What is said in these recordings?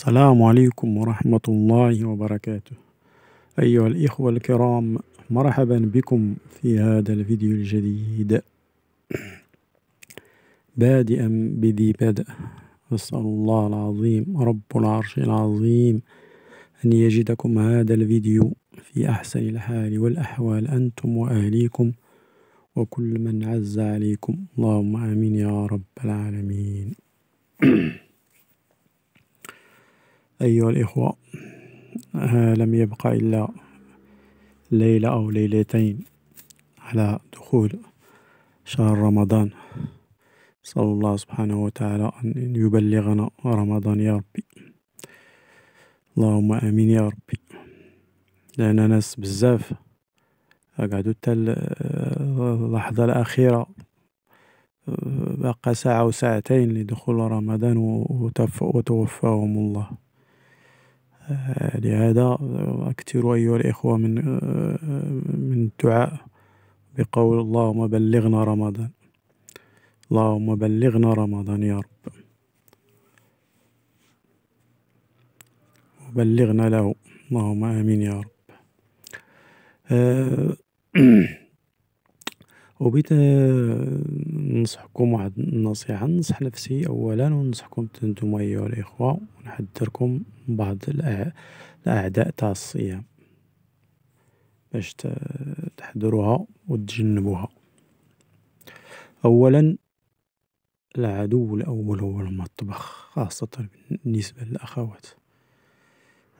السلام عليكم ورحمة الله وبركاته أيها الإخوة الكرام مرحبا بكم في هذا الفيديو الجديد بادئا بذي بدء أسأل الله العظيم رب العرش العظيم أن يجدكم هذا الفيديو في أحسن الحال والأحوال أنتم وأهليكم وكل من عز عليكم اللهم آمين يا رب العالمين أيها الإخوة آه، لم يبقى إلا ليلة أو ليلتين على دخول شهر رمضان صلى الله سبحانه وتعالى أن يبلغنا رمضان يا ربي اللهم آمين يا ربي لأن ناس بزاف أقعدوا حتى اللحظة الأخيرة بقى ساعة وساعتين لدخول رمضان وتوفاهم الله آه، لهذا أكثروا آه، أيها الإخوة من آه، من الدعاء بقول اللهم بلغنا رمضان اللهم بلغنا رمضان يا رب وبلغنا له اللهم آمين يا رب وبيت ننصحكم واحد النصيحة ننصح نفسي أولا وننصحكم انتم أيها الإخوة ونحذركم بعض الأع- الأعداء تاع الصيام باش ت- تحذروها وتجنبوها أولا العدو الأول هو المطبخ خاصة بالنسبة للأخوات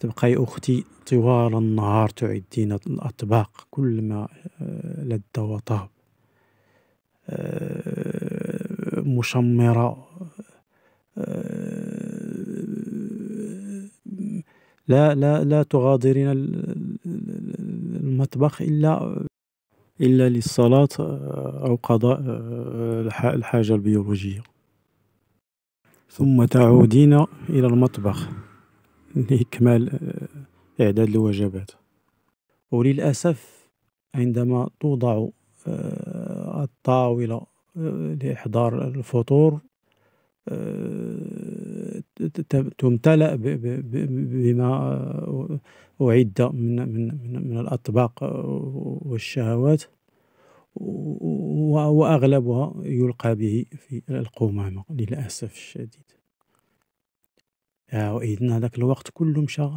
تبقاي أختي طوال النهار تعدين الأطباق كل ما آه، لذ وطاب آه، مشمرة آه، لا لا لا تغادرين المطبخ إلا إلا للصلاة آه، أو قضاء الحاجة البيولوجية ثم تعودين إلى المطبخ لإكمال إعداد الوجبات وللأسف عندما توضع آه، الطاولة آه، لإحضار الفطور آه، تمتلأ بما أعد من, من, من الأطباق والشهوات وأغلبها يلقى به في القمامة للأسف الشديد وإذن هذاك الوقت كله مشى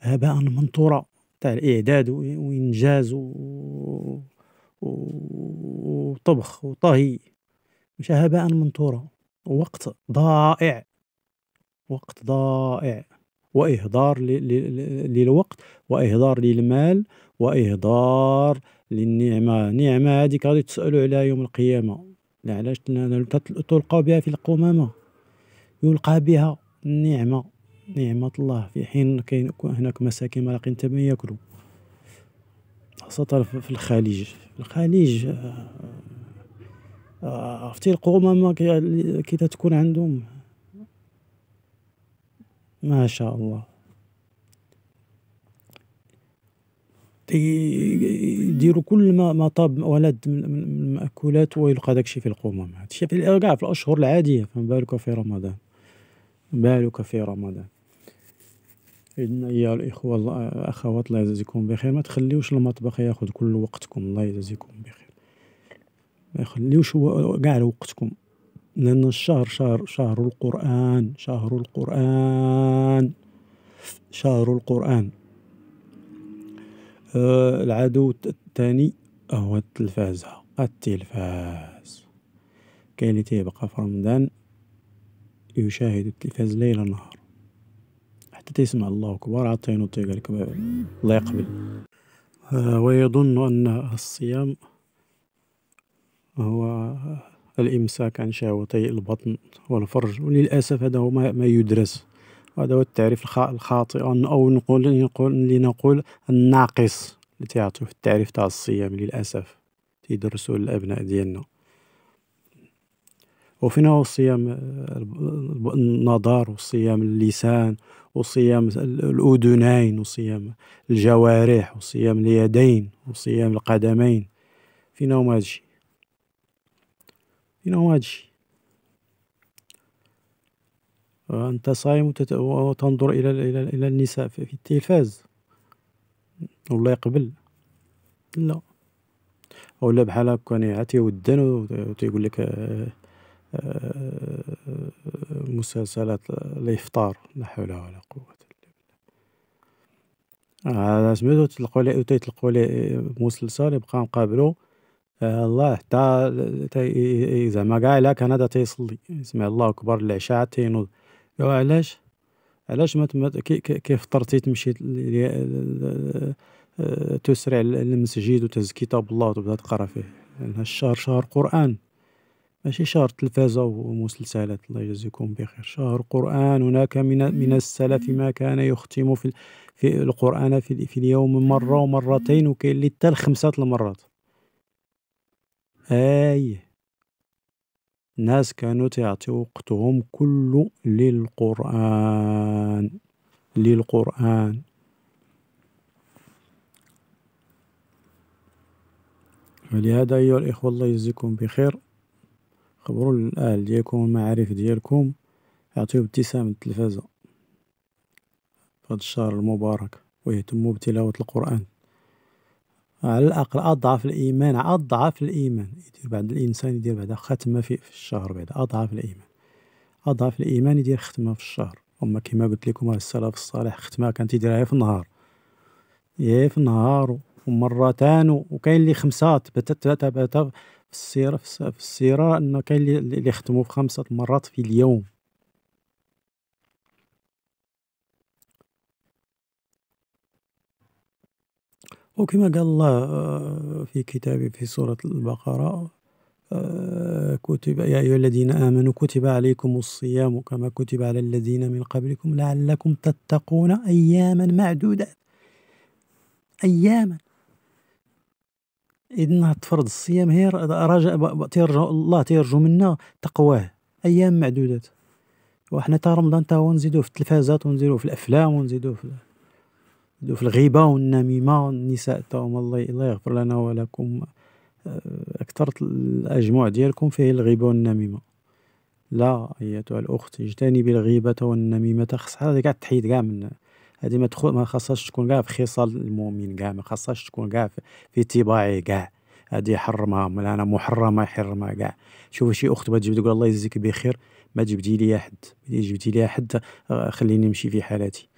هباء منطورة تاع الإعداد وإنجاز وطبخ وطهي مش هباء منثورا وقت ضائع وقت ضائع وإهدار للوقت وإهدار للمال وإهدار للنعمة نعمة هذيك غادي تسألوا عليها يوم القيامة علاش تلقى بها في القمامة يلقى بها النعمة نعمة الله في حين كاين هناك مساكين ما راقين حتى ما ياكلوا خاصة في الخليج في الخليج آه، آه، عرفتي القمامة كي تكون عندهم ما شاء الله يديروا كل ما ما طاب ولد من المأكولات ويلقى داكشي في القمامة هادشي كاع في الأشهر العادية فما بالك في رمضان بالك في رمضان اذن يا الإخوة الأخوات الله يجزيكم بخير ما تخليوش المطبخ ياخذ كل وقتكم الله يجزيكم بخير ما يخليوش كاع وقتكم لأن الشهر شهر شهر القرآن شهر القرآن شهر القرآن آه العدو الثاني هو التلفاز التلفاز كاين اللي تيبقى في رمضان يشاهد التلفاز ليل نهار تيسمع الله أكبر عطى ينوض قال لك الله يقبل آه، ويظن أن الصيام هو الإمساك عن شهوتي البطن والفرج وللأسف هذا هو ما يدرس هذا هو التعريف الخاطئ أو نقول نقول لنقول الناقص اللي في التعريف تاع الصيام للأسف تيدرسوه للأبناء ديالنا وفينا هو صيام النظر وصيام اللسان وصيام الأذنين وصيام الجوارح وصيام اليدين وصيام القدمين فينا هما هادشي فينا هما هادشي أنت صايم وتنظر إلى إلى النساء في التلفاز والله يقبل لا ولا بحال هكا يعني عاتي ودن وتيقول لك آه، مسلسلات الافطار لا حول ولا قوه الا بالله آه، سميتو تلقوا لي تيطلقوا لي مسلسل يبقى مقابلو آه، الله حتى زعما كاع لا كندا تيصلي سمع الله اكبر العشاء تينوض علاش علاش ما كي فطرتي تمشي آه، تسرع للمسجد وتهز كتاب الله وتبدا تقرا فيه الشهر شهر قران ماشي شهر تلفازة ومسلسلات الله يجزيكم بخير شهر قرآن هناك من من السلف ما كان يختم في في القرآن في, في اليوم مرة ومرتين وكاين اللي حتى خمسة المرات أي الناس كانوا تعطي وقتهم كله للقرآن للقرآن ولهذا أيها الإخوة الله يجزيكم بخير خبروا الأهل ديالكم المعارف ديالكم أعطيو ابتسام التلفازة في هاد الشهر المبارك ويهتموا بتلاوة القرآن على الأقل أضعف الإيمان أضعف الإيمان يدير بعد الإنسان يدير بعدا ختمة في, في الشهر بعد أضعف الإيمان أضعف الإيمان يدير ختمة في الشهر أما كما قلت لكم السلف الصالح ختمة كانت يديرها في النهار يا في النهار ومرتان وكاين اللي خمسات بتت بتا في السيرة في السيرة انه كاين اللي يختموا خمسة مرات في اليوم وكما قال الله آه، في كتابه في سورة البقرة آه، كتب يا أيها الذين آمنوا كتب عليكم الصيام كما كتب على الذين من قبلكم لعلكم تتقون أياما معدودات أياما إذن تفرض الصيام هي رجاء تيرجو الله تيرجو منا تقواه أيام معدودات وحنا تا رمضان تا هو نزيدوه في التلفازات ونزيدوه في الأفلام ونزيدوه في نزيدوه في الغيبة والنميمة والنساء تا هما الله الله يغفر لنا ولكم آه، أكثر الأجموع ديالكم فيه الغيبة والنميمة لا أيتها الأخت اجتنبي الغيبة والنميمة خصها كاع تحيد كاع من هذه ما تخو ما خاصهاش تكون كاع في خصال المؤمن كاع ما خاصهاش تكون كاع في اتباعه كاع هذه حرمها ملا انا محرمه يحرمها كاع شوف شي اخت تجيب تقول الله يجزيك بخير ما جبتي لي حد جبتي لي حد آه، خليني نمشي في حالتي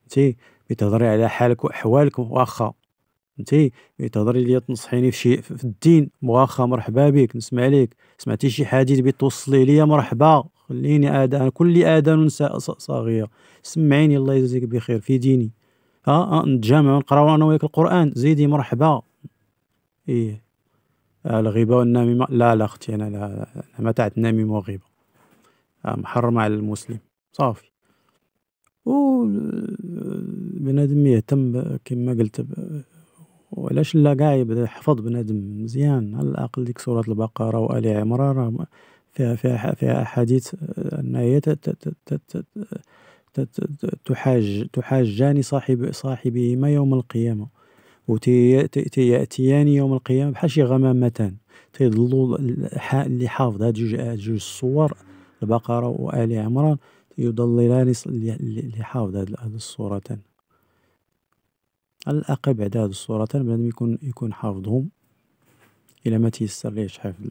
فهمتي ملي تهضري على حالك واحوالك واخا فهمتي ملي تهضري لي تنصحيني في شيء في الدين واخا مرحبا بك نسمع ليك سمعتي شي حديث بتوصلي ليا مرحبا خليني آذان كل آذان صاغية سمعيني الله يجزيك بخير في ديني ها نتجمع ونقراو أنا وياك القرآن زيدي مرحبا إيه الغيبة آه، والنميمة لا لا أختي أنا لا ما تاعت النميمة والغيبة آه، محرمة على المسلم صافي و بنادم يهتم كما قلت وعلاش لا كاع يبدا يحفظ بنادم مزيان على الاقل ديك سوره البقره وال عمران فيها فيها فيها احاديث آه، ان هي تحاج تحاجان صاحب صاحبهما يوم القيامه وتياتيان يوم القيامه بحال شي غمامتان تيظلوا اللي حافظ هاد جوج جوج الصور البقره وال عمران يضللان اللي حافظ هاد الصورتان على الاقل بعد هاد الصورتان بنادم يكون يكون حافظهم الا ما تيسر ليش حفظ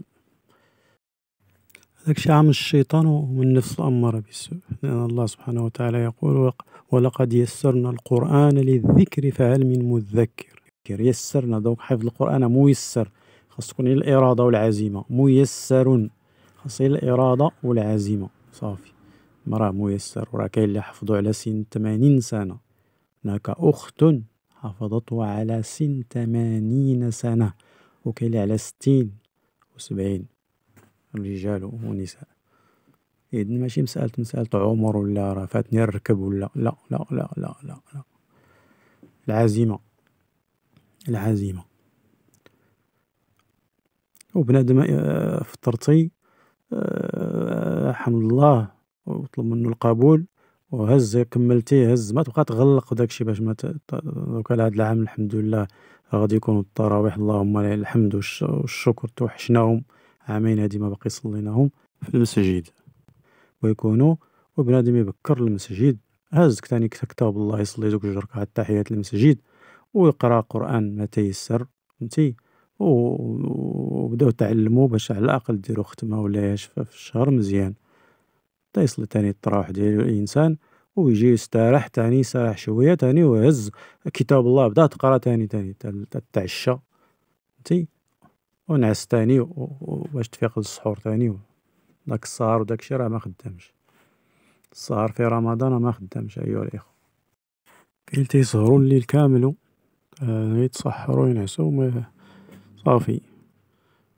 هذاك الشيء عمل الشيطان النفس الأمارة بالسوء لأن الله سبحانه وتعالى يقول ولقد يسرنا القرآن للذكر فهل من مذكر يسرنا دوك حفظ القرآن ميسر خاص تكون الإرادة والعزيمة ميسر خاص الإرادة والعزيمة صافي مراه ميسر وراه كاين اللي حفظوا على سن 80 سنة هناك أخت حفظته على سن 80 سنة وكاين على 60 و70 رجال والنساء إذن إيه، ماشي مسألة مسألة عمر ولا راه فاتني الركب ولا لا لا لا لا لا, لا. العزيمة العزيمة وبنادم آه، فطرتي آه، حمد الله وطلب منه القبول وهز كملتي هز ما تبقى تغلق داكشي باش ما دوكا هاد العام الحمد لله غادي يكونوا التراويح اللهم الحمد والشكر توحشناهم عامين هادي ما باقي صليناهم في المسجد ويكونوا وبنادم يبكر المسجد هزك تاني كتاب الله يصلي دوك جوج ركعات تحيات المسجد ويقرا قران ما تيسر فهمتي وبداو تعلموا باش على الاقل ديروا ختمه ولا في الشهر مزيان تيصلي يصلي تاني التراوح ديال الانسان ويجي يستراح تاني سارح شويه تاني ويهز كتاب الله بدا تقرا تاني تاني تتعشى فهمتي ونعس تاني باش تفيق للسحور تاني داك السهر الشيء راه ما خدامش السهر في رمضان ما خدامش ايها الاخوه كاين تيسهرو الليل كامل آه، يتسحروا ينعسوا صافي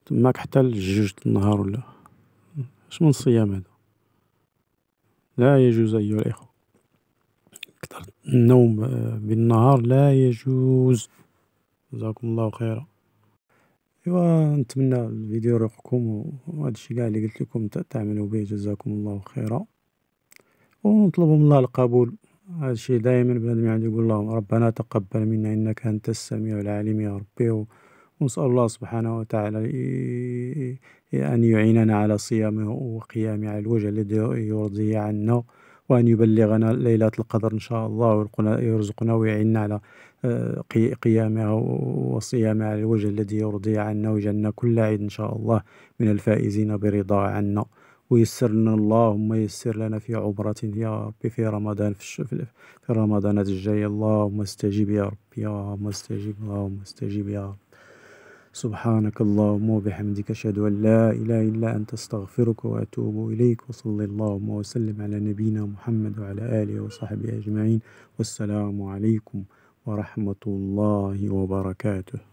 تماك حتى لجوج النهار ولا اش من صيام هذا لا يجوز ايها الاخوه كثر النوم آه، بالنهار لا يجوز جزاكم الله خيرا ايوا نتمنى الفيديو يريقكم وهذا الشيء كاع اللي قلت لكم تعملوا به جزاكم الله خيرا ونطلبوا من الله القبول هذا الشيء دائما بنادم يعني يقول اللهم ربنا تقبل منا انك انت السميع العليم يا ربي ونسال الله سبحانه وتعالى ان يعيننا على صيامه وقيامه على الوجه الذي يرضيه عنا وأن يبلغنا ليلة القدر إن شاء الله ويرزقنا ويعيننا على آه، قيامها وصيامها على الوجه الذي يرضي عنا ويجعلنا كل عيد إن شاء الله من الفائزين برضا عنا ويسر لنا اللهم يسر لنا في عمرة يا ربي في رمضان في, في رمضان الجاي اللهم استجب يا ربي اللهم استجب اللهم استجب يا رب سبحانك اللهم وبحمدك أشهد أن لا إله إلا أنت أستغفرك وأتوب إليك وصلى اللهم وسلم على نبينا محمد وعلى آله وصحبه أجمعين والسلام عليكم ورحمة الله وبركاته